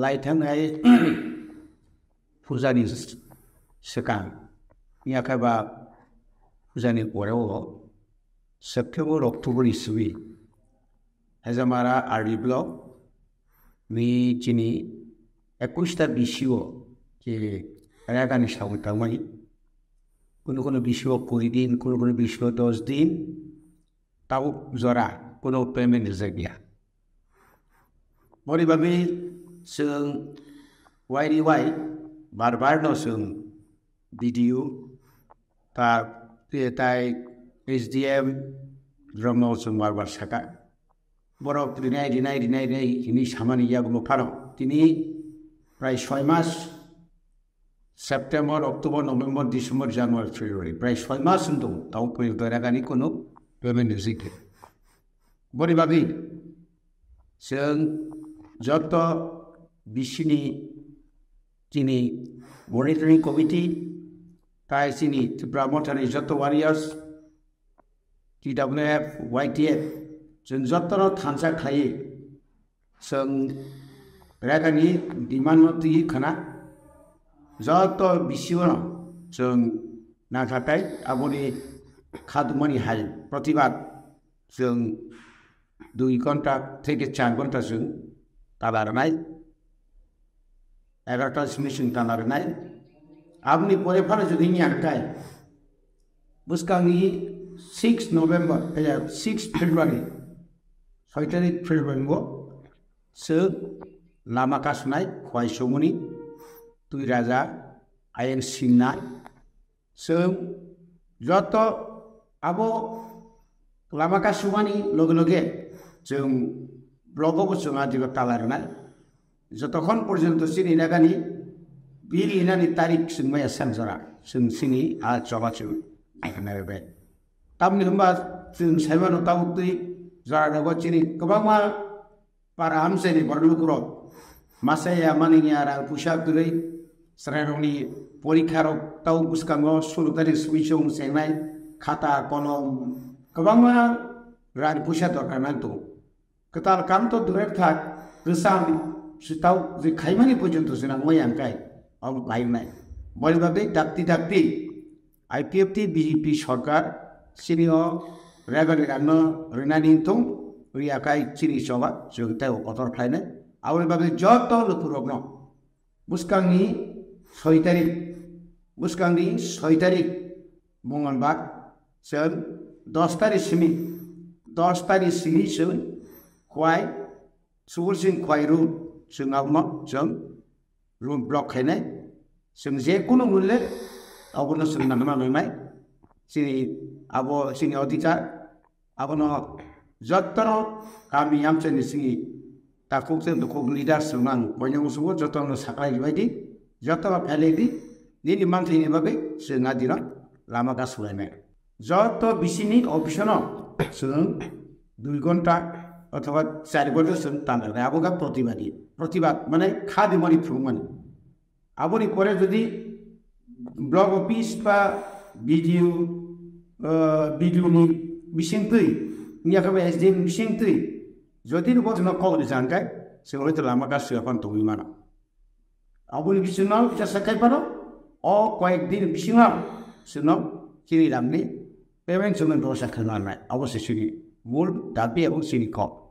लायथांनाय फुजानि सिगां याखाबा फुजानि गराव सेप्टेम्बर अक्ट'बर इसुवि हेजामारा आर्लि ब्लक मिथिनि एकुशता बिसिअ जे রাগানি সাবতামাই কোনো কোনো বিশ্ব কুড়ি দিন কোনো কোনো বিশ্ব দশ দিন তাও জরা কোনো পেমেন্ট জায়গা মরিভাবে xương quay đi quay bar bar no xương video ta তে তাই এইচ ডি এম রঙ সং বারবার সাকা বড় রিনাই রিনাই রিনাই রিনাই ইনি সামানি ইয়াগুলো ফারো তিনি প্রায় ছয় মাস September October November December January February প্রায় ছয় মাস দৌ তাও রাগানি কোনো পেমেন্ট জিকে বরিবাবি जों जत বিশিনী চিনি মনিটরিং কমিটি তাই চিনি ত্রিপুরা মঠানি যত warriors T W F Y T F जों जतन थानसा खायो जों रायदानि डिमान्ड मथि खाना जत बिसिवन जों नांथाथाय आबनि खादुमनि हायो प्रतिबाद जों दुइ घन्टा थेके चार घन्टा जों ताबारनाय advertisement tanar nai abni pore phara jodi ni aktai buskangi 6 november 6 february 6 tarikh february go se লামাকাস নাই খয়সমনি তুই রাজা আইন সিং নাই সৌ যত আবো লামাকাস সুমানি লগে লগে जों ब्लगआवबो जोंहा दिगो तालार नाय যতক্ষণ পর্যন্ত চিনি নাগানি বীর ইনানি তারিখ সিংমাইয়া সেনজরা जों सिनि आरो जगासो नायबाय तामनि होनबा जों साइबानो ताउदै जारागो चिनि गोबां मा बारा हामसेनि बरलुकुराव मासाया मानिनि आरो पुसाब दुरै स्रायरनि परिखारक ताउ गुसकाङो सुलुदारि सुइसौ सेंनाय खाता कलम गोबां मा रान पुसा दरकार नांगौ गोताल कान्त दुरेर थाक गोसाम सुताव जे खाइमानि पर्यन्त सोनांबाय आं गाय आं लायनाय बलबाबे दाबति दाबति आइ पि एफ टि बि जि पि सरकार सिनि रेगारि रान्नो रिनानि थं रियाखाय सिनि सभा जोंथाय अथर खायनो आवलबाबे जत लुपुरग्न बुस्कांनि सय तारिख बुस्कांनि सय तारिख मंगलबार जों दस तारिखसिमि दस तारिखसिमि जों खवाय सुबुरसिं खवाय रुड सिङावमा जों रुम ब्लक खायनाय जों जेखुनु मोनले आबनो जों नामा नुनाय जोंनि आब' जोंनि अधिकार आबनो जत्न गामि आमसोनि जोंनि दाखौ जों दुखौ लिडारजों आं बयनिबो सुबुं जत्न साख्लायबायदि जत्न फेलेदि दिनै मानसिनि बागै जोंना दिनाव लामा गासोलायनाय जत बिसिनि अफिसनाव जों दुइ घन्टा অথবা চারি বছর টানা যায় আবগা প্রতিবাদী প্রতিবাদ মানে খাদিমরি ফ্রুমানি আবরি পরে যদি ব্লক অফিস বা বিডিও বিডিওনি বিশেংতই নিয়াকবে এস ডি এম বিশেংতই যদি বছর কগনি জানকায় সে হয়তো লামা কাজ এখন তুমি মানা আবুনি বিষ্ণু বিচার সাক্ষাই পারো অ কয়েকদিন বিশিঙাও সুনম চিনি রামনি পেমেন্ট সুমেন্ট রোসা খেলার নাই অবশ্যই শুনি মূল দাবি এবং চিনি কম